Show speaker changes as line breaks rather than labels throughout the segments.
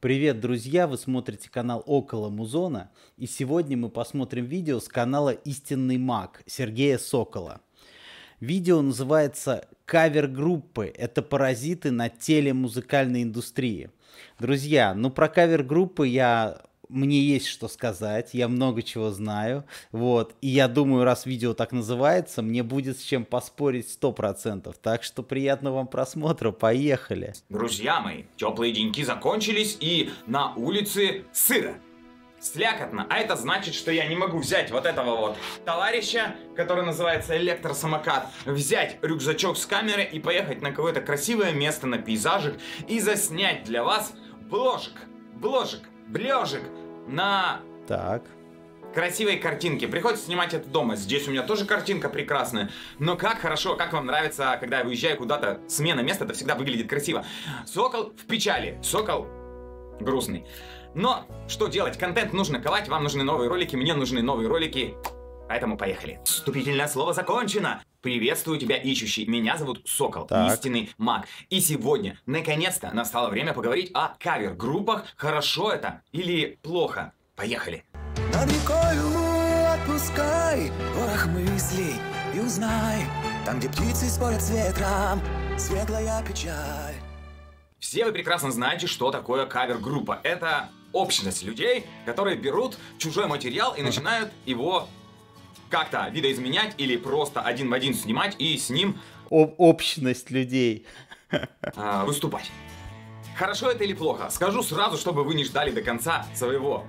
Привет, друзья! Вы смотрите канал «Около Музона» и сегодня мы посмотрим видео с канала «Истинный маг» Сергея Сокола. Видео называется «Кавер-группы. Это паразиты на теле музыкальной индустрии». Друзья, ну про кавер-группы я мне есть что сказать, я много чего знаю, вот, и я думаю, раз видео так называется, мне будет с чем поспорить сто процентов. так что приятного вам просмотра, поехали.
Друзья мои, теплые деньки закончились, и на улице сыро, слякотно, а это значит, что я не могу взять вот этого вот товарища, который называется электросамокат, взять рюкзачок с камеры и поехать на какое-то красивое место на пейзажик и заснять для вас бложек, бложек, блежик на так. красивой картинке. Приходится снимать это дома. Здесь у меня тоже картинка прекрасная. Но как хорошо, как вам нравится, когда я выезжаю куда-то, смена места, это всегда выглядит красиво. Сокол в печали. Сокол грустный. Но что делать? Контент нужно ковать, вам нужны новые ролики, мне нужны новые ролики. Поэтому поехали. Вступительное слово закончено. Приветствую тебя, ищущий. Меня зовут Сокол, так. истинный маг. И сегодня, наконец-то, настало время поговорить о кавер-группах. Хорошо это или плохо? Поехали. Над рекою отпускай порох мыслей и узнай, там, где птицы спорят с ветром, светлая печаль. Все вы прекрасно знаете, что такое кавер-группа. Это общность людей, которые берут чужой материал и начинают его как-то видоизменять или просто один в один снимать и с ним... Об общность людей. А, выступать. Хорошо это или плохо? Скажу сразу, чтобы вы не ждали до конца своего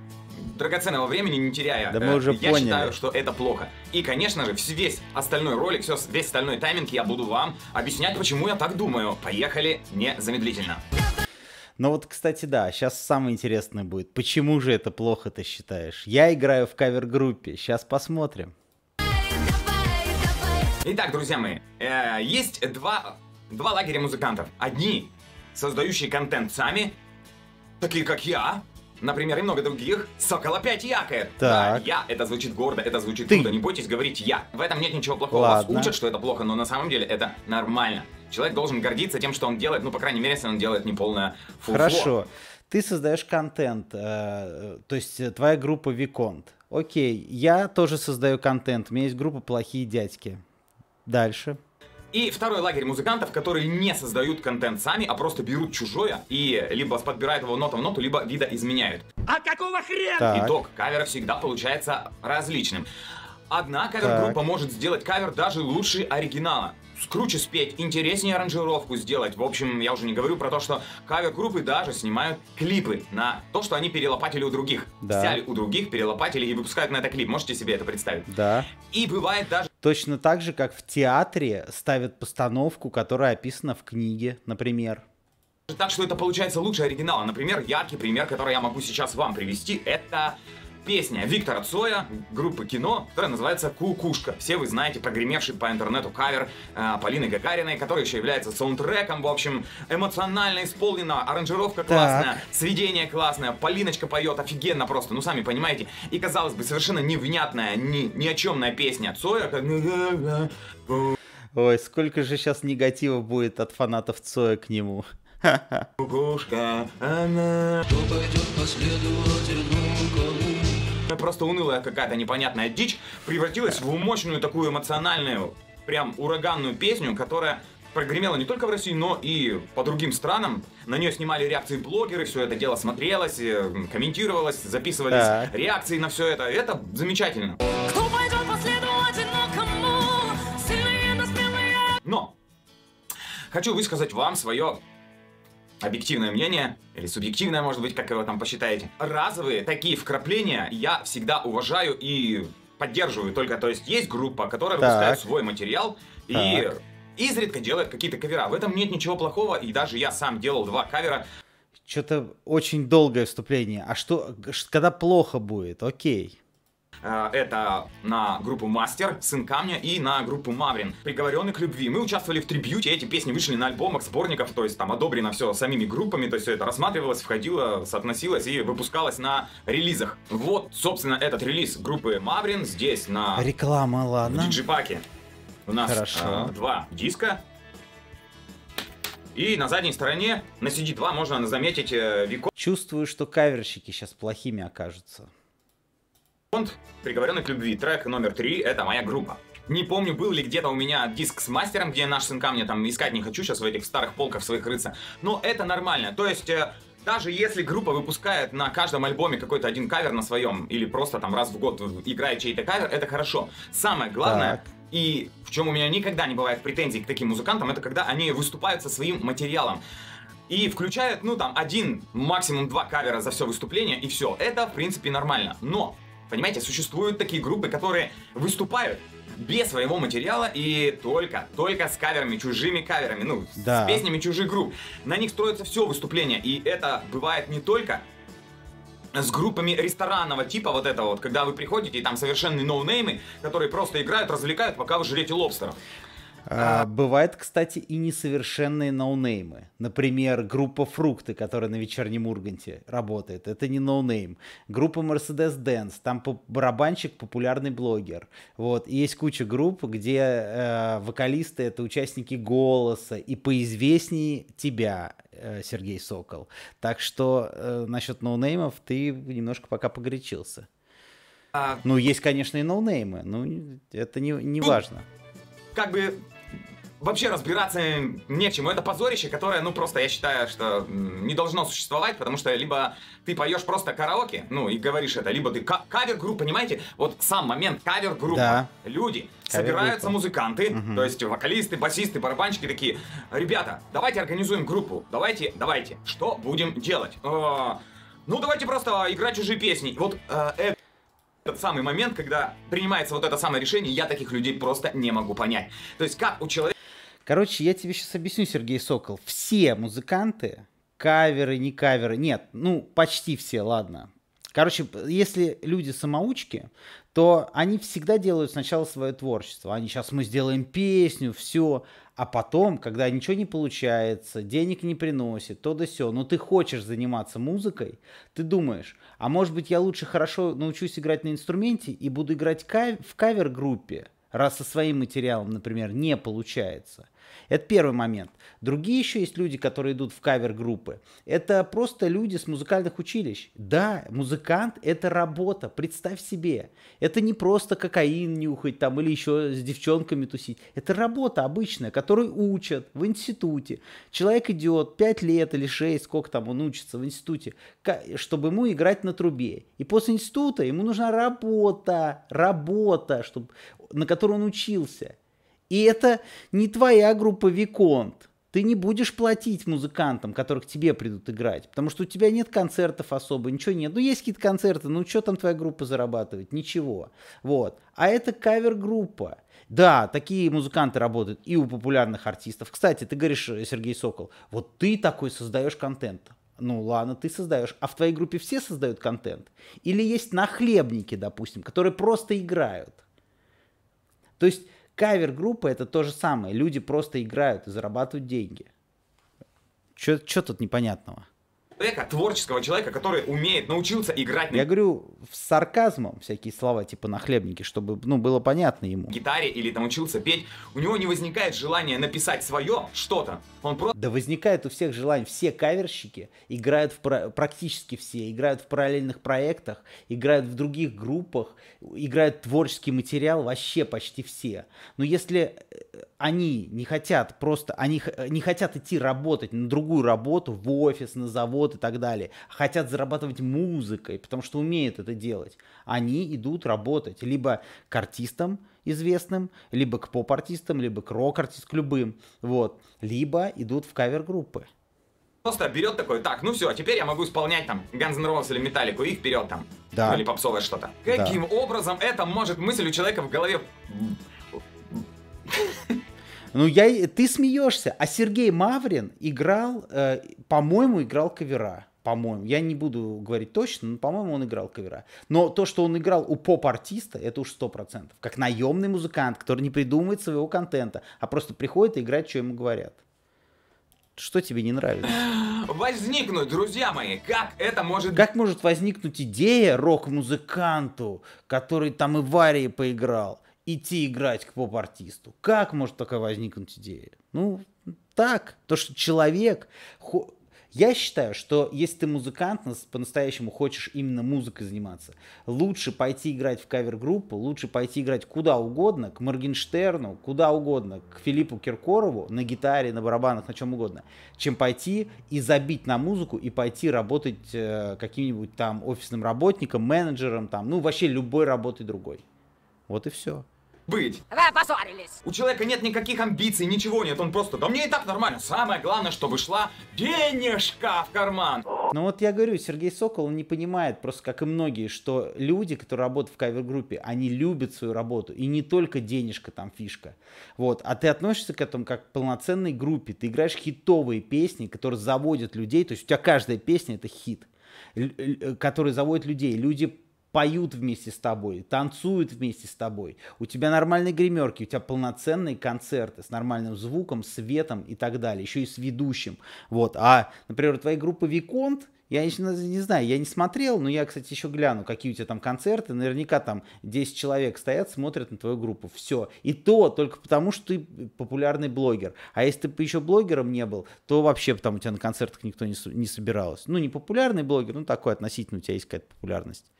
драгоценного времени не теряя. Да э, мы уже я поняли. считаю, что это плохо. И, конечно же, весь остальной ролик, все, весь остальной тайминг я буду вам объяснять, почему я так думаю. Поехали незамедлительно.
Но ну вот, кстати, да, сейчас самое интересное будет. Почему же это плохо, ты считаешь? Я играю в кавер-группе. Сейчас посмотрим.
Итак, друзья мои, э, есть два, два лагеря музыкантов. Одни, создающие контент сами, такие как я, например, и много других, Сокол опять якает. Так. Да, я, это звучит гордо, это звучит Ты. круто, не бойтесь говорить я. В этом нет ничего плохого. Ладно. Вас учат, что это плохо, но на самом деле это нормально. Человек должен гордиться тем, что он делает, ну, по крайней мере, если он делает не полное Хорошо.
Ты создаешь контент, э, то есть э, твоя группа Виконт. Окей, я тоже создаю контент, у меня есть группа «Плохие дядьки». Дальше.
И второй лагерь музыкантов, которые не создают контент сами, а просто берут чужое и либо подбирают его нота в ноту, либо вида изменяют. А какого хрена? Так. Итог кавера всегда получается различным. Одна кавер-группа может сделать кавер даже лучше оригинала. Круче спеть, интереснее аранжировку сделать. В общем, я уже не говорю про то, что кавер-группы даже снимают клипы на то, что они перелопатили у других. Да. Взяли у других, перелопатили и выпускают на это клип. Можете себе это представить? Да. И бывает даже
Точно так же, как в театре ставят постановку, которая описана в книге, например.
Так что это получается лучше оригинала. Например, яркий пример, который я могу сейчас вам привести, это песня Виктора Цоя, группы кино, которая называется «Кукушка». Все вы знаете прогремевший по интернету кавер э, Полины Гагариной, который еще является саундтреком, в общем, эмоционально исполнена, аранжировка классная, так. сведение классное, Полиночка поет офигенно просто, ну сами понимаете. И, казалось бы, совершенно невнятная, ни, ни о чемная песня Цоя,
Ой, сколько же сейчас негатива будет от фанатов Цоя к нему.
Кукушка, она... Кто пойдет по следу, Просто унылая какая-то непонятная дичь превратилась в мощную такую эмоциональную, прям ураганную песню, которая прогремела не только в России, но и по другим странам. На нее снимали реакции блогеры, все это дело смотрелось, э, комментировалось, записывались так. реакции на все это. Это замечательно. Кто пойдет но хочу высказать вам свое объективное мнение, или субъективное, может быть, как его там посчитаете. Разовые такие вкрапления я всегда уважаю и поддерживаю только. То есть есть группа, которая так. выпускает свой материал так. и изредка делает какие-то кавера. В этом нет ничего плохого, и даже я сам делал два кавера.
Что-то очень долгое вступление. А что, когда плохо будет? Окей.
Э, это на группу Мастер, Сын Камня и на группу Маврин. Приговоренный к любви. Мы участвовали в трибьюте, эти песни вышли на альбомах, сборников, то есть там одобрено все самими группами, то есть все это рассматривалось, входило, соотносилось и выпускалось на релизах. Вот, собственно, этот релиз группы Маврин здесь на...
Реклама, ладно. В
диджипаке. У нас Хорошо. Э, два диска, и на задней стороне на CD2 можно заметить э, Вико.
Чувствую, что каверщики сейчас плохими окажутся.
Фонд «Приговоренный к любви». Трек номер три — это моя группа. Не помню, был ли где-то у меня диск с мастером, где наш сын камня там искать не хочу сейчас в этих старых полках своих рыться. Но это нормально. То есть, э, даже если группа выпускает на каждом альбоме какой-то один кавер на своем, или просто там раз в год играет чей-то кавер, это хорошо. Самое главное, так. и в чем у меня никогда не бывает претензий к таким музыкантам, это когда они выступают со своим материалом и включают, ну, там, один, максимум два кавера за все выступление, и все. Это, в принципе, нормально. Но Понимаете, существуют такие группы, которые выступают без своего материала и только, только с каверами, чужими каверами, ну, да. с песнями чужих групп. На них строится все выступление, и это бывает не только с группами ресторанного типа вот этого вот, когда вы приходите, и там совершенные ноунеймы, которые просто играют, развлекают, пока вы жрете лобстеров.
А, а бывают, кстати, и несовершенные ноунеймы. Например, группа «Фрукты», которая на «Вечернем Урганте» работает. Это не ноунейм. Группа Mercedes Dance. Там барабанщик – популярный блогер. Вот. И есть куча групп, где э, вокалисты – это участники «Голоса» и поизвестнее тебя, э, Сергей Сокол. Так что э, насчет ноунеймов ты немножко пока погорячился. А... Ну, есть, конечно, и ноунеймы, но это не, не ну, важно
как бы вообще разбираться нечему. Это позорище, которое, ну, просто я считаю, что не должно существовать, потому что либо ты поешь просто караоке, ну, и говоришь это, либо ты кавер-групп, понимаете? Вот сам момент кавер-группа. Да. Люди, собираются музыканты, угу. то есть вокалисты, басисты, барабанщики такие, ребята, давайте организуем группу, давайте, давайте, что будем делать? Э-э- а, ну, давайте просто играть чужие песни. Вот э, это этот самый момент, когда принимается вот это самое решение, я таких людей просто не могу понять. То есть как у человека...
Короче, я тебе сейчас объясню, Сергей Сокол. Все музыканты, каверы, не каверы, нет, ну почти все, ладно. Короче, если люди самоучки, то они всегда делают сначала свое творчество. Они сейчас мы сделаем песню, все. А потом, когда ничего не получается, денег не приносит, то да все, но ну, ты хочешь заниматься музыкой, ты думаешь, а может быть я лучше хорошо научусь играть на инструменте и буду играть кав- в кавер-группе, раз со своим материалом, например, не получается – это первый момент. Другие еще есть люди, которые идут в кавер-группы. Это просто люди с музыкальных училищ. Да, музыкант — это работа, представь себе. Это не просто кокаин нюхать там или еще с девчонками тусить. Это работа обычная, которую учат в институте. Человек идет 5 лет или 6, сколько там он учится в институте, чтобы ему играть на трубе. И после института ему нужна работа, работа, чтобы, на которую он учился. И это не твоя группа Виконт. Ты не будешь платить музыкантам, которых тебе придут играть, потому что у тебя нет концертов особо, ничего нет. Ну, есть какие-то концерты, ну, что там твоя группа зарабатывает? Ничего. Вот. А это кавер-группа. Да, такие музыканты работают и у популярных артистов. Кстати, ты говоришь, Сергей Сокол, вот ты такой создаешь контент. Ну ладно, ты создаешь. А в твоей группе все создают контент? Или есть нахлебники, допустим, которые просто играют? То есть Кавер-группа это то же самое. Люди просто играют и зарабатывают деньги. Что тут непонятного?
человека, творческого человека, который умеет, научился играть на Я
говорю с сарказмом всякие слова, типа нахлебники, чтобы ну, было понятно ему.
гитаре или там учился петь, у него не возникает желания написать свое что-то.
Он просто... Да возникает у всех желание. Все каверщики играют в про... практически все, играют в параллельных проектах, играют в других группах, играют творческий материал вообще почти все. Но если э, они не хотят просто, они э, не хотят идти работать на другую работу, в офис, на завод, и так далее, хотят зарабатывать музыкой, потому что умеют это делать, они идут работать либо к артистам известным, либо к поп-артистам, либо к рок-артистам, к любым, вот, либо идут в кавер-группы.
Просто берет такой, так, ну все, теперь я могу исполнять там Guns N' Roses или Металлику и вперед там. Да. Ну, или попсовое что-то. Каким да. образом это может мысль у человека в голове...
Ну, я, ты смеешься. А Сергей Маврин играл, э, по-моему, играл кавера. По-моему, я не буду говорить точно, но, по-моему, он играл кавера. Но то, что он играл у поп-артиста, это уж 100%. Как наемный музыкант, который не придумывает своего контента, а просто приходит и играет, что ему говорят. Что тебе не нравится?
Возникнуть, друзья мои, как это
может... Как может возникнуть идея рок-музыканту, который там и в Арии поиграл? идти играть к поп-артисту. Как может такая возникнуть идея? Ну, так. То, что человек... Я считаю, что если ты музыкант, по-настоящему хочешь именно музыкой заниматься, лучше пойти играть в кавер-группу, лучше пойти играть куда угодно, к Моргенштерну, куда угодно, к Филиппу Киркорову, на гитаре, на барабанах, на чем угодно, чем пойти и забить на музыку и пойти работать э, каким-нибудь там офисным работником, менеджером, там, ну вообще любой работой другой.
Вот и все быть. Вы поссорились. У человека нет никаких амбиций, ничего нет. Он просто, да мне и так нормально. Самое главное, чтобы шла денежка в карман. Ну
вот я говорю, Сергей Сокол он не понимает, просто как и многие, что люди, которые работают в кавер-группе, они любят свою работу. И не только денежка там фишка. Вот. А ты относишься к этому как к полноценной группе. Ты играешь хитовые песни, которые заводят людей. То есть у тебя каждая песня это хит э, который заводит людей. Люди поют вместе с тобой, танцуют вместе с тобой. У тебя нормальные гримерки, у тебя полноценные концерты с нормальным звуком, светом и так далее, еще и с ведущим. Вот. А, например, у твоей группы Виконт, я еще не знаю, я не смотрел, но я, кстати, еще гляну, какие у тебя там концерты. Наверняка там 10 человек стоят, смотрят на твою группу. Все. И то только потому, что ты популярный блогер. А если ты еще блогером не был, то вообще там у тебя на концертах никто не, не собиралось. Ну, не популярный блогер, ну такой относительно у тебя есть какая-то популярность.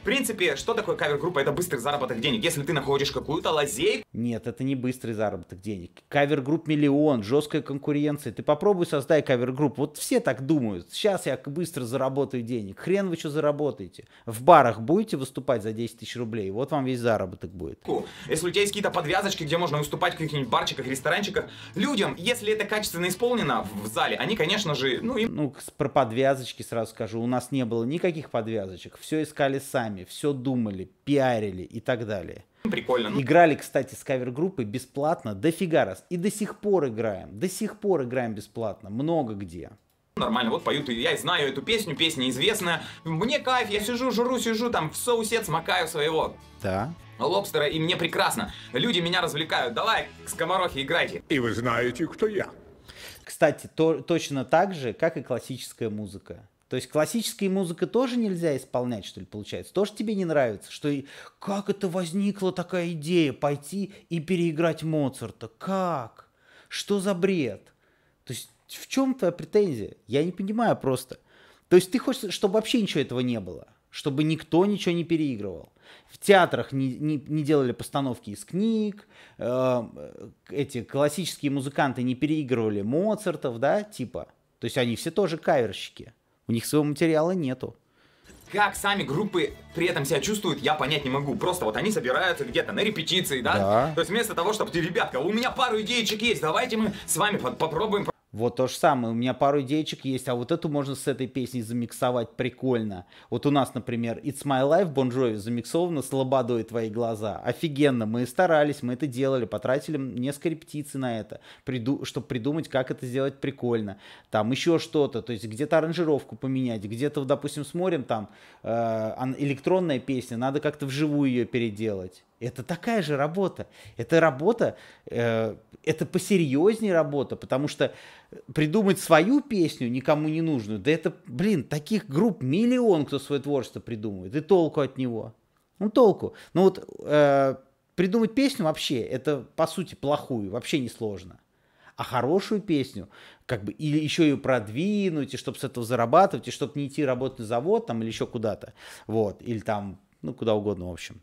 В принципе, что такое кавер-группа? Это быстрый заработок денег. Если ты находишь какую-то лазейку...
Нет, это не быстрый заработок денег. Кавер-групп миллион, жесткая конкуренция. Ты попробуй создай кавер-групп. Вот все так думают. Сейчас я быстро заработаю денег. Хрен вы что заработаете. В барах будете выступать за 10 тысяч рублей. Вот вам весь заработок будет.
Если у тебя есть какие-то подвязочки, где можно выступать в каких-нибудь барчиках, ресторанчиках, людям, если это качественно исполнено в зале, они, конечно же, ну
им... Ну, про подвязочки сразу скажу. У нас не было никаких подвязочек. Все искали сами сами, все думали, пиарили и так далее. Прикольно. Ну, Играли, кстати, с кавер-группой бесплатно дофига раз. И до сих пор играем. До сих пор играем бесплатно. Много где
нормально, вот поют, и я знаю эту песню, песня известная, мне кайф, я сижу, жру, сижу, там в соусе смакаю своего. Да. Лобстера, и мне прекрасно. Люди меня развлекают. Давай, скоморохи, играйте.
И вы знаете, кто я. Кстати, то, точно так же, как и классическая музыка. То есть классическая музыка тоже нельзя исполнять, что ли, получается? Тоже тебе не нравится? Что и как это возникла такая идея пойти и переиграть Моцарта? Как? Что за бред? То есть в чем твоя претензия? Я не понимаю просто. То есть ты хочешь, чтобы вообще ничего этого не было? Чтобы никто ничего не переигрывал? В театрах не, не, не делали постановки из книг, э, эти классические музыканты не переигрывали Моцартов, да, типа? То есть они все тоже каверщики. У них своего материала нету.
Как сами группы при этом себя чувствуют, я понять не могу. Просто вот они собираются где-то на репетиции, да? да. То есть вместо того, чтобы, ребятка, у меня пару идеечек есть, давайте мы с вами попробуем
вот то же самое, у меня пару идеечек есть, а вот эту можно с этой песней замиксовать прикольно. Вот у нас, например, It's My Life Bon Jovi замиксовано с Лободой «Твои глаза». Офигенно, мы старались, мы это делали, потратили несколько репетиций на это, приду, чтобы придумать, как это сделать прикольно. Там еще что-то, то есть где-то аранжировку поменять, где-то, допустим, смотрим там э, электронная песня, надо как-то вживую ее переделать. Это такая же работа. Это работа, э, это посерьезнее работа, потому что придумать свою песню никому не нужную, да это, блин, таких групп миллион, кто свое творчество придумывает, и толку от него. Ну, толку. Ну вот э, придумать песню вообще, это, по сути, плохую, вообще несложно. А хорошую песню, как бы, или еще ее продвинуть, и чтобы с этого зарабатывать, и чтобы не идти работать на завод там или еще куда-то. Вот, или там, ну, куда угодно, в общем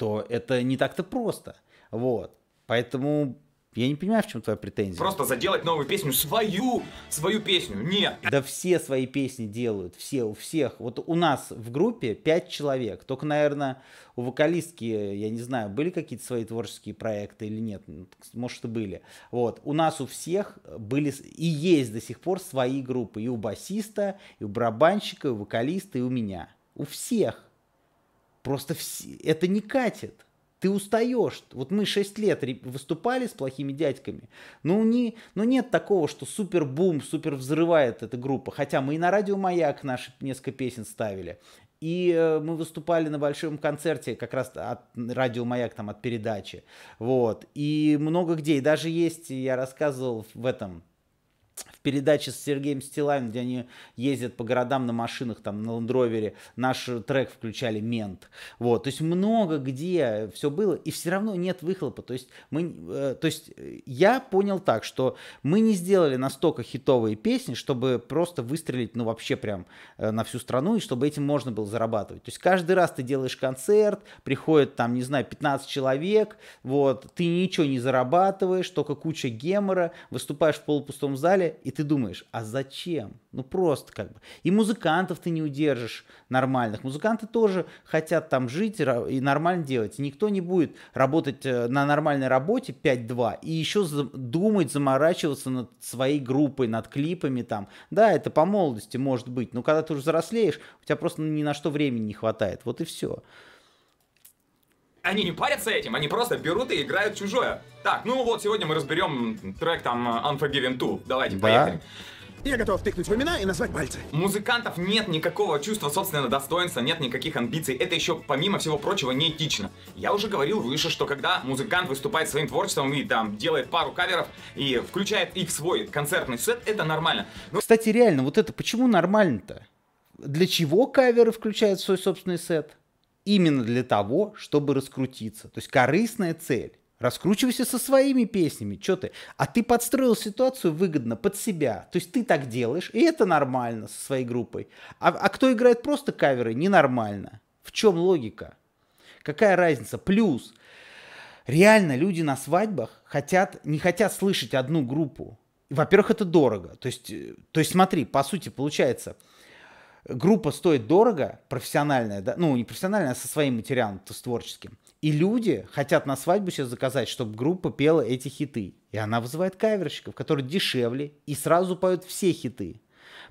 то это не так-то просто. Вот. Поэтому я не понимаю, в чем твоя претензия. Просто
заделать новую песню, свою, свою песню, нет.
Да все свои песни делают, все, у всех. Вот у нас в группе пять человек, только, наверное, у вокалистки, я не знаю, были какие-то свои творческие проекты или нет, ну, может и были. Вот, у нас у всех были и есть до сих пор свои группы, и у басиста, и у барабанщика, и у вокалиста, и у меня. У всех. Просто все, это не катит. Ты устаешь. Вот мы 6 лет выступали с плохими дядьками. Ну, не, но нет такого, что супер бум, супер взрывает эта группа. Хотя мы и на радио «Маяк» наши несколько песен ставили. И э, мы выступали на большом концерте как раз от радио «Маяк», там, от передачи. Вот. И много где. И даже есть, я рассказывал в этом, в передаче с Сергеем Стилаем, где они ездят по городам на машинах, там, на ландровере, наш трек включали «Мент». Вот, то есть много где все было, и все равно нет выхлопа. То есть, мы, э, то есть э, я понял так, что мы не сделали настолько хитовые песни, чтобы просто выстрелить, ну, вообще прям э, на всю страну, и чтобы этим можно было зарабатывать. То есть каждый раз ты делаешь концерт, приходит там, не знаю, 15 человек, вот, ты ничего не зарабатываешь, только куча гемора, выступаешь в полупустом зале, и и ты думаешь, а зачем? Ну просто как бы. И музыкантов ты не удержишь нормальных. Музыканты тоже хотят там жить и нормально делать. никто не будет работать э, на нормальной работе 5-2 и еще думать, заморачиваться над своей группой, над клипами там. Да, это по молодости может быть, но когда ты уже взрослеешь, у тебя просто ни на что времени не хватает. Вот и все
они не парятся этим, они просто берут и играют чужое. Так, ну вот сегодня мы разберем трек там э, Unforgiven 2. Давайте, да. поехали. Я готов тыкнуть в имена и назвать пальцы. Музыкантов нет никакого чувства собственного достоинства, нет никаких амбиций. Это еще, помимо всего прочего, неэтично. Я уже говорил выше, что когда музыкант выступает своим творчеством и там делает пару каверов и включает их в свой концертный сет, это нормально.
Но... Кстати, реально, вот это почему нормально-то? Для чего каверы включают в свой собственный сет? именно для того, чтобы раскрутиться. То есть корыстная цель. Раскручивайся со своими песнями, что ты? А ты подстроил ситуацию выгодно под себя. То есть ты так делаешь, и это нормально со своей группой. А, а кто играет просто каверы, ненормально. В чем логика? Какая разница? Плюс, реально люди на свадьбах хотят, не хотят слышать одну группу. Во-первых, это дорого. То есть, э, то есть смотри, по сути, получается – группа стоит дорого, профессиональная, да, ну не профессиональная, а со своим материалом, то творческим. И люди хотят на свадьбу сейчас заказать, чтобы группа пела эти хиты. И она вызывает каверщиков, которые дешевле и сразу поют все хиты.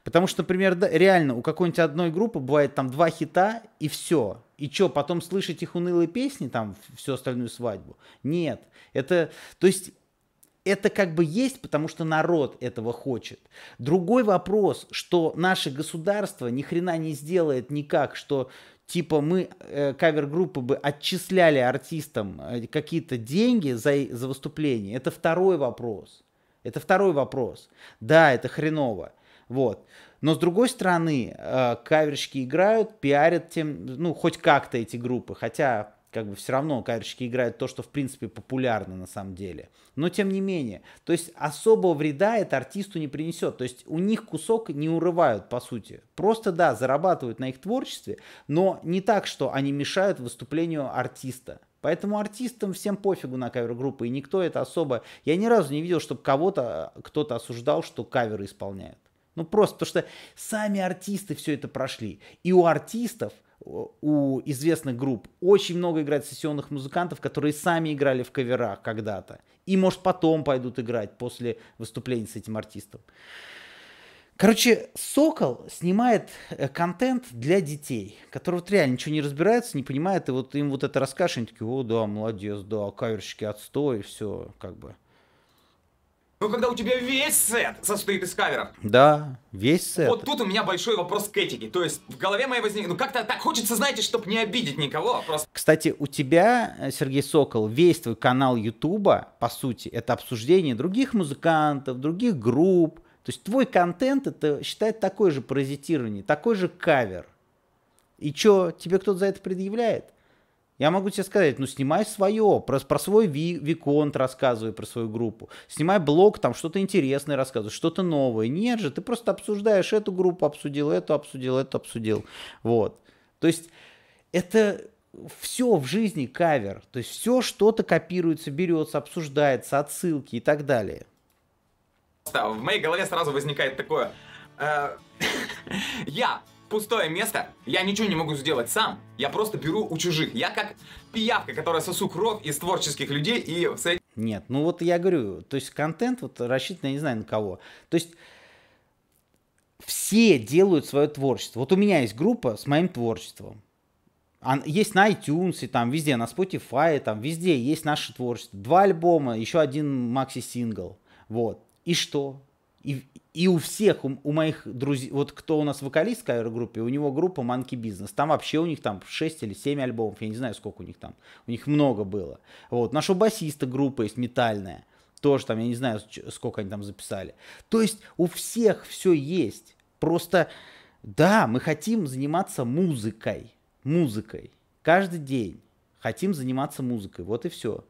Потому что, например, да, реально у какой-нибудь одной группы бывает там два хита и все. И что, потом слышать их унылые песни там всю остальную свадьбу? Нет. Это, то есть это как бы есть, потому что народ этого хочет. Другой вопрос, что наше государство ни хрена не сделает никак, что типа мы э, кавер-группы бы отчисляли артистам э, какие-то деньги за, за выступление, это второй вопрос. Это второй вопрос. Да, это хреново. Вот. Но с другой стороны, э, каверщики играют, пиарят тем, ну, хоть как-то эти группы, хотя как бы все равно каверщики играют то, что в принципе популярно на самом деле. Но тем не менее, то есть особого вреда это артисту не принесет. То есть у них кусок не урывают, по сути. Просто да, зарабатывают на их творчестве, но не так, что они мешают выступлению артиста. Поэтому артистам всем пофигу на кавер-группы, и никто это особо... Я ни разу не видел, чтобы кого-то э, кто-то осуждал, что каверы исполняют. Ну просто потому что сами артисты все это прошли. И у артистов – у известных групп очень много играет сессионных музыкантов, которые сами играли в каверах когда-то. И, может, потом пойдут играть после выступлений с этим артистом. Короче, Сокол снимает э, контент для детей, которые вот реально ничего не разбираются, не понимают, и вот им вот это расскажешь, они такие, о, да, молодец, да, каверщики отстой, все, как бы.
Ну, когда у тебя весь сет состоит из каверов.
Да, весь сет. Вот
тут у меня большой вопрос к этике. То есть в голове моей возник... Ну, как-то так хочется, знаете, чтобы не обидеть никого. А просто...
Кстати, у тебя, э, Сергей Сокол, весь твой канал Ютуба, по сути, это обсуждение других музыкантов, других групп. То есть твой контент это считает такое же паразитирование, такой же кавер. И чё, тебе кто-то за это предъявляет? Я могу тебе сказать, ну снимай свое, про, про свой ви, виконт рассказывай, про свою группу. Снимай блог, там что-то интересное рассказывай, что-то новое. Нет же, ты просто обсуждаешь эту группу, обсудил эту, обсудил эту, обсудил. Вот. То есть это все в жизни кавер. То есть все что-то копируется, берется, обсуждается, отсылки и так
далее. В моей голове сразу возникает такое... Э, я пустое место, я ничего не могу сделать сам, я просто беру у чужих. Я как пиявка, которая сосу кровь из творческих людей и
Нет, ну вот я говорю, то есть контент вот рассчитан, я не знаю на кого. То есть все делают свое творчество. Вот у меня есть группа с моим творчеством. Есть на iTunes, и там везде, на Spotify, и там везде есть наше творчество. Два альбома, еще один макси-сингл. Вот. И что? И, и у всех, у, у моих друзей, вот кто у нас вокалист в кавер-группе, у него группа Monkey Business. Там вообще у них там 6 или 7 альбомов, я не знаю, сколько у них там. У них много было. Вот, нашего басиста группа есть метальная. Тоже там, я не знаю, сколько они там записали. То есть у всех все есть. Просто, да, мы хотим заниматься музыкой. Музыкой. Каждый день хотим заниматься музыкой. Вот и все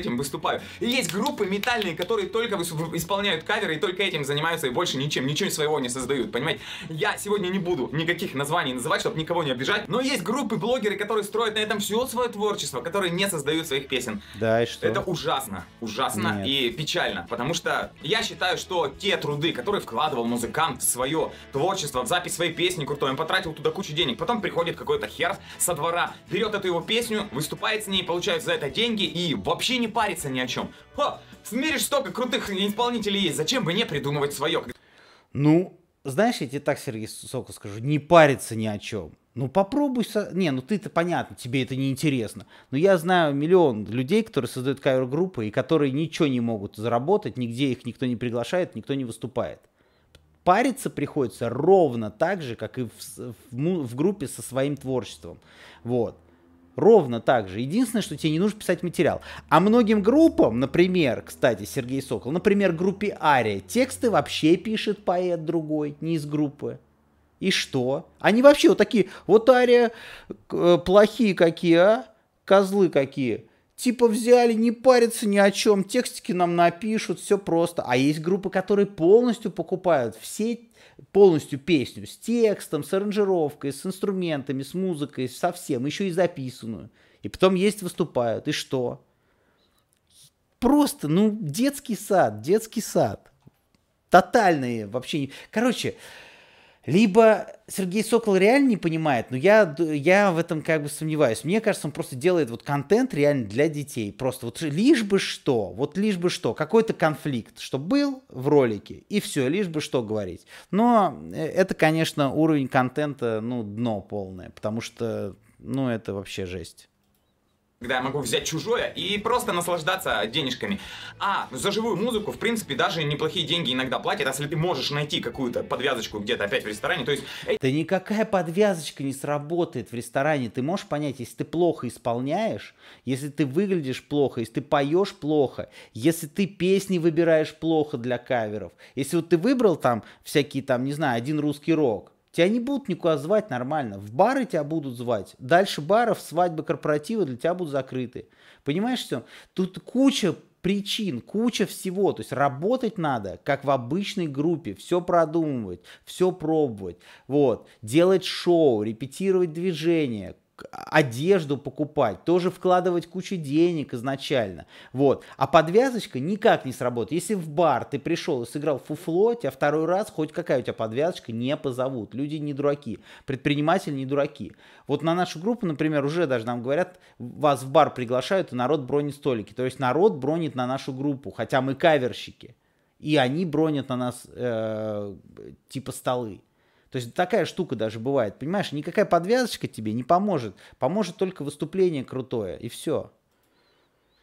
этим выступаю. И есть группы метальные, которые только исполняют каверы и только этим занимаются и больше ничем, ничего своего не создают, понимаете? Я сегодня не буду никаких названий называть, чтобы никого не обижать, но есть группы блогеры, которые строят на этом все свое творчество, которые не создают своих песен.
Да, и что? Это
ужасно, ужасно Нет. и печально, потому что я считаю, что те труды, которые вкладывал музыкант в свое творчество, в запись своей песни крутой, он потратил туда кучу денег, потом приходит какой-то хер со двора, берет эту его песню, выступает с ней, получает за это деньги и вообще не париться ни о чем. Ха, в мире столько крутых исполнителей есть, зачем бы не придумывать свое? Ну, знаешь,
я тебе так, Сергей Сокол, скажу, не париться ни о чем. Ну попробуй, со... не, ну ты-то понятно, тебе это не интересно. Но я знаю миллион людей, которые создают кавер-группы и которые ничего не могут заработать, нигде их никто не приглашает, никто не выступает. Париться приходится ровно так же, как и в, в, в группе со своим творчеством. Вот. Ровно так же. Единственное, что тебе не нужно писать материал. А многим группам, например, кстати, Сергей Сокол, например, группе Ария, тексты вообще пишет поэт другой, не из группы. И что? Они вообще вот такие, вот Ария, э, плохие какие, а? Козлы какие типа взяли, не парятся ни о чем, текстики нам напишут, все просто. А есть группы, которые полностью покупают все полностью песню с текстом, с аранжировкой, с инструментами, с музыкой, со всем, еще и записанную. И потом есть, выступают. И что? Просто, ну, детский сад, детский сад. Тотальные вообще. Короче, либо Сергей Сокол реально не понимает, но я, я в этом как бы сомневаюсь. Мне кажется, он просто делает вот контент реально для детей. Просто вот лишь бы что, вот лишь бы что, какой-то конфликт, что был в ролике, и все, лишь бы что говорить. Но э, это, конечно, уровень контента, ну, дно полное, потому что, ну, это вообще жесть
когда я могу взять чужое и просто наслаждаться денежками. А за живую музыку, в принципе, даже неплохие деньги иногда платят, а если ты можешь найти какую-то подвязочку где-то опять в ресторане, то есть...
Э, да никакая подвязочка не сработает в ресторане, ты можешь понять, если ты плохо исполняешь, если ты выглядишь плохо, если ты поешь плохо, если ты песни выбираешь плохо для каверов, если вот ты выбрал там всякие там, не знаю, один русский рок, Тебя не будут никуда звать нормально. В бары тебя будут звать. Дальше баров, свадьбы, корпоративы для тебя будут закрыты. Понимаешь все? Тут куча причин, куча всего. То есть работать надо, как в обычной группе, все продумывать, все пробовать, вот, делать шоу, репетировать движения одежду покупать, тоже вкладывать кучу денег изначально. Вот. А подвязочка никак не сработает. Если в бар ты пришел и сыграл фуфло, тебя второй раз хоть какая у тебя подвязочка не позовут. Люди не дураки, предприниматели не дураки. Вот на нашу группу, например, уже даже нам говорят, вас в бар приглашают, и народ бронит столики. То есть народ бронит на нашу группу, хотя мы каверщики. И они бронят на нас э, типа столы. То есть такая штука даже бывает, понимаешь? Никакая подвязочка тебе не поможет. Поможет только выступление крутое, и все.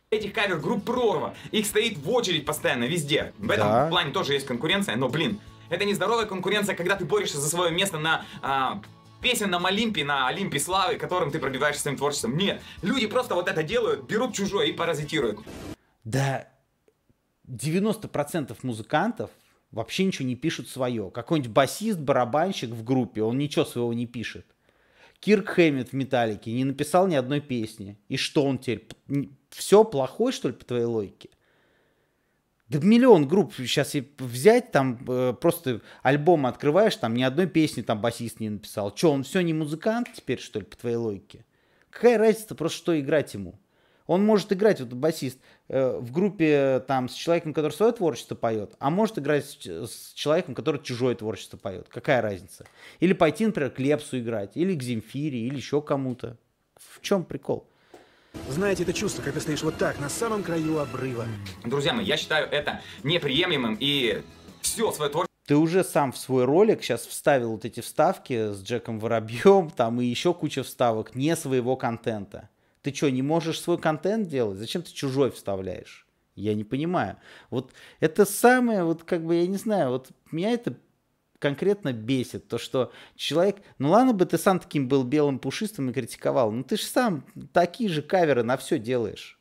Этих кавер-групп прорва. Их стоит в очередь постоянно, везде. В этом да. плане тоже есть конкуренция, но, блин, это нездоровая конкуренция, когда ты борешься за свое место на а, песенном Олимпе, на Олимпе славы, которым ты пробиваешься своим творчеством. Нет, люди просто вот это делают, берут чужое и паразитируют.
Да, 90% музыкантов вообще ничего не пишут свое. Какой-нибудь басист, барабанщик в группе, он ничего своего не пишет. Кирк Хэммит в «Металлике» не написал ни одной песни. И что он теперь? Все плохое что ли, по твоей логике? Да миллион групп сейчас и взять, там э, просто альбом открываешь, там ни одной песни там басист не написал. Че, он все не музыкант теперь, что ли, по твоей логике? Какая разница просто, что играть ему? Он может играть, вот басист, Э, в группе там с человеком, который свое творчество поет, а может играть с, человеком, который чужое творчество поет. Какая разница? Или пойти, например, к Лепсу играть, или к Земфире, или еще кому-то. В чем прикол? Знаете, это чувство, когда стоишь вот так, на самом краю обрыва.
Друзья мои, я считаю это неприемлемым и все свое творчество
ты уже сам в свой ролик сейчас вставил вот эти вставки с Джеком Воробьем, там и еще куча вставок не своего контента. Ты что, не можешь свой контент делать? Зачем ты чужой вставляешь? Я не понимаю. Вот это самое, вот как бы, я не знаю, вот меня это конкретно бесит, то, что человек, ну ладно бы ты сам таким был белым пушистым и критиковал, но ты же сам такие же каверы на все делаешь.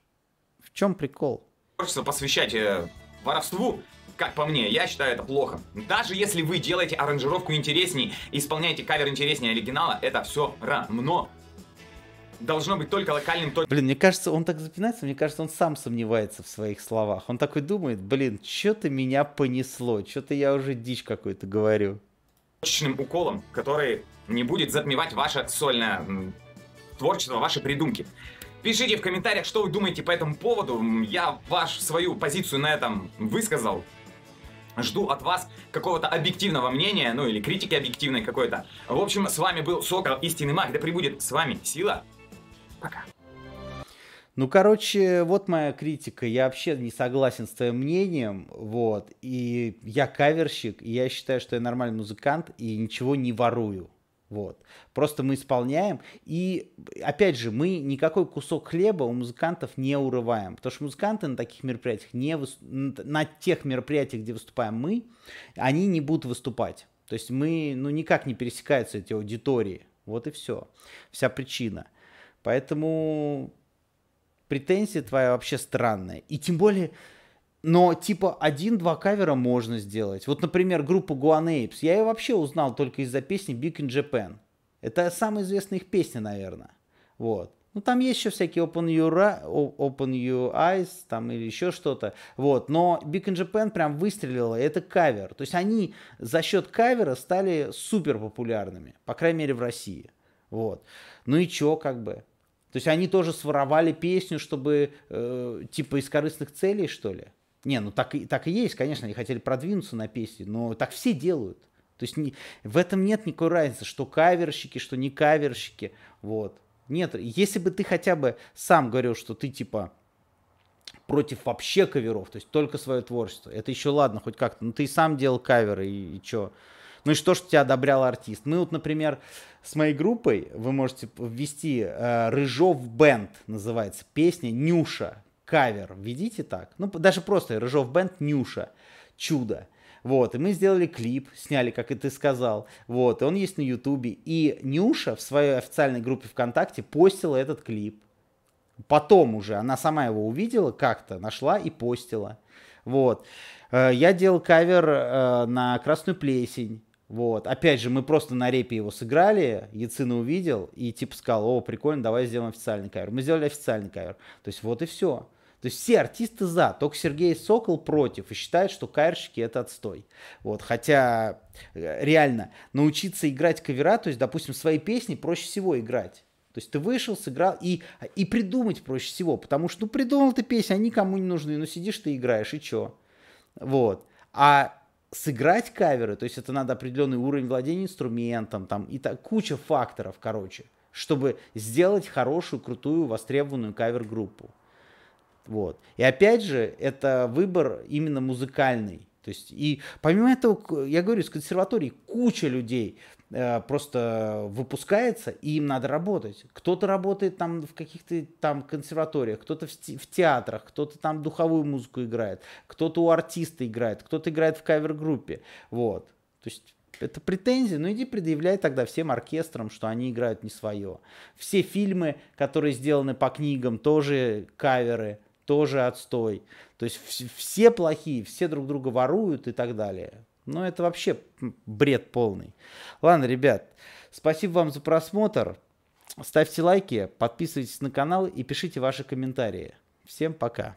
В чем прикол?
Хочется посвящать э, воровству, как по мне, я считаю это плохо. Даже если вы делаете аранжировку интереснее, исполняете кавер интереснее оригинала, это все равно должно быть только локальным. Только...
Блин, мне кажется, он так запинается, мне кажется, он сам сомневается в своих словах. Он такой думает, блин, что-то меня понесло, что-то я уже дичь какую-то говорю.
Точным уколом, который не будет затмевать ваше сольное творчество, ваши придумки. Пишите в комментариях, что вы думаете по этому поводу. Я ваш свою позицию на этом высказал. Жду от вас какого-то объективного мнения, ну или критики объективной какой-то. В общем, с вами был Сокол Истинный Маг. Да прибудет с вами сила Пока.
Ну, короче, вот моя критика. Я вообще не согласен с твоим мнением, вот. И я каверщик, и я считаю, что я нормальный музыкант, и ничего не ворую. Вот. Просто мы исполняем. И, опять же, мы никакой кусок хлеба у музыкантов не урываем. Потому что музыканты на таких мероприятиях, не выс... на тех мероприятиях, где выступаем мы, они не будут выступать. То есть мы, ну, никак не пересекаются эти аудитории. Вот и все. Вся причина. Поэтому претензия твоя вообще странная. И тем более, но типа один-два кавера можно сделать. Вот, например, группа Guan Apes. Я ее вообще узнал только из-за песни Big in Japan. Это самая известная их песня, наверное. Вот. Ну, там есть еще всякие Open Your, Open Your Eyes, там или еще что-то. Вот. Но Big in Japan прям выстрелила, это кавер. То есть они за счет кавера стали супер популярными, по крайней мере, в России. Вот. Ну и чё, как бы. То есть они тоже своровали песню, чтобы э, типа из корыстных целей, что ли? Не, ну так, и так и есть, конечно, они хотели продвинуться на песне, но так все делают. То есть не, в этом нет никакой разницы, что каверщики, что не каверщики. Вот. Нет, если бы ты хотя бы сам говорил, что ты типа против вообще каверов, то есть только свое творчество, это еще ладно, хоть как-то. Но ты и сам делал каверы, и, и что? Ну и что ж тебя одобрял артист? Мы ну вот, например, с моей группой, вы можете ввести э, «Рыжов Бенд» называется песня «Нюша», кавер, введите так. Ну, даже просто «Рыжов Бенд Нюша», «Чудо». Вот, и мы сделали клип, сняли, как и ты сказал. Вот, и он есть на Ютубе. И Нюша в своей официальной группе ВКонтакте постила этот клип. Потом уже она сама его увидела как-то, нашла и постила. Вот. Э, я делал кавер э, на «Красную плесень». Вот. Опять же, мы просто на репе его сыграли, Яцина увидел и типа сказал, о, прикольно, давай сделаем официальный кавер. Мы сделали официальный кавер. То есть вот и все. То есть все артисты за, только Сергей Сокол против и считает, что каверщики это отстой. Вот, хотя э, реально научиться играть кавера, то есть, допустим, свои песни проще всего играть. То есть ты вышел, сыграл и, и придумать проще всего, потому что ну, придумал ты песни, они кому не нужны, но ну, сидишь ты играешь и чё. Вот. А сыграть каверы, то есть это надо определенный уровень владения инструментом, там и так, куча факторов, короче, чтобы сделать хорошую, крутую, востребованную кавер-группу. Вот. И опять же, это выбор именно музыкальный. То есть, и помимо этого, я говорю, с консерватории куча людей, Э, просто выпускается, и им надо работать. Кто-то работает там в каких-то там консерваториях, кто-то в, театрах, кто-то там духовую музыку играет, кто-то у артиста играет, кто-то играет в кавер-группе. Вот. То есть это претензии, ну иди предъявляй тогда всем оркестрам, что они играют не свое. Все фильмы, которые сделаны по книгам, тоже каверы, тоже отстой. То есть все плохие, все друг друга воруют и так далее. Ну, это вообще бред полный. Ладно, ребят, спасибо вам за просмотр. Ставьте лайки, подписывайтесь на канал и пишите ваши комментарии. Всем пока.